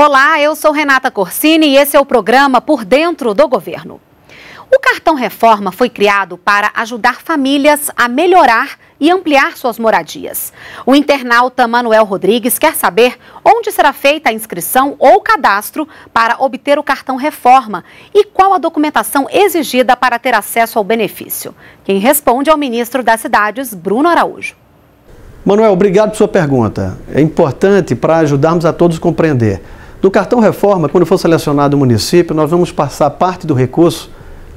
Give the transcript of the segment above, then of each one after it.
Olá, eu sou Renata Corsini e esse é o programa Por Dentro do Governo. O cartão reforma foi criado para ajudar famílias a melhorar e ampliar suas moradias. O internauta Manuel Rodrigues quer saber onde será feita a inscrição ou cadastro para obter o cartão reforma e qual a documentação exigida para ter acesso ao benefício. Quem responde é o ministro das Cidades, Bruno Araújo. Manuel, obrigado por sua pergunta. É importante para ajudarmos a todos compreender. No cartão reforma, quando for selecionado o município, nós vamos passar parte do recurso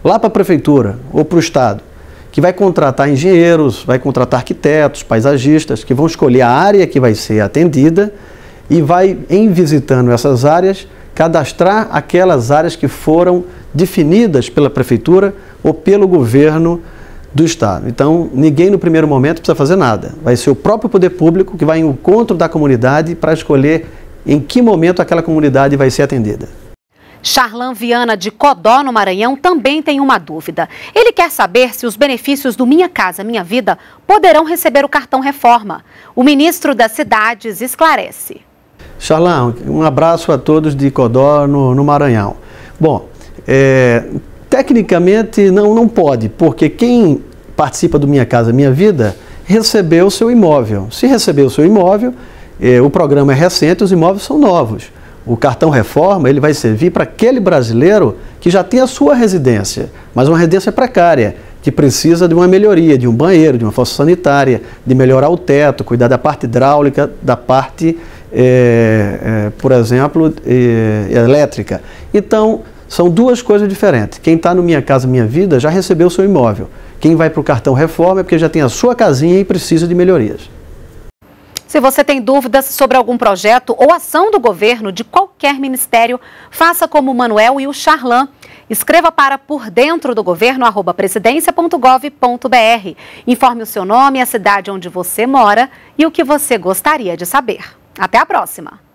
lá para a prefeitura ou para o estado, que vai contratar engenheiros, vai contratar arquitetos, paisagistas, que vão escolher a área que vai ser atendida e vai, em visitando essas áreas, cadastrar aquelas áreas que foram definidas pela prefeitura ou pelo governo do Estado. Então, ninguém no primeiro momento precisa fazer nada. Vai ser o próprio poder público que vai em encontro da comunidade para escolher em que momento aquela comunidade vai ser atendida. Charlan Viana de Codó, no Maranhão, também tem uma dúvida. Ele quer saber se os benefícios do Minha Casa Minha Vida poderão receber o cartão reforma. O ministro das Cidades esclarece. Charlan, um abraço a todos de Codó, no, no Maranhão. Bom, é, tecnicamente não, não pode, porque quem participa do Minha Casa Minha Vida recebeu o seu imóvel. Se recebeu o seu imóvel, é, o programa é recente, os imóveis são novos. O cartão reforma ele vai servir para aquele brasileiro que já tem a sua residência, mas uma residência precária, que precisa de uma melhoria, de um banheiro, de uma fossa sanitária, de melhorar o teto, cuidar da parte hidráulica, da parte, é, é, por exemplo, é, elétrica. Então, são duas coisas diferentes. Quem está no Minha Casa Minha Vida já recebeu o seu imóvel. Quem vai para o cartão reforma é porque já tem a sua casinha e precisa de melhorias. Se você tem dúvidas sobre algum projeto ou ação do governo de qualquer ministério, faça como o Manuel e o Charlan. Escreva para por dentro do governo arroba Informe o seu nome, a cidade onde você mora e o que você gostaria de saber. Até a próxima!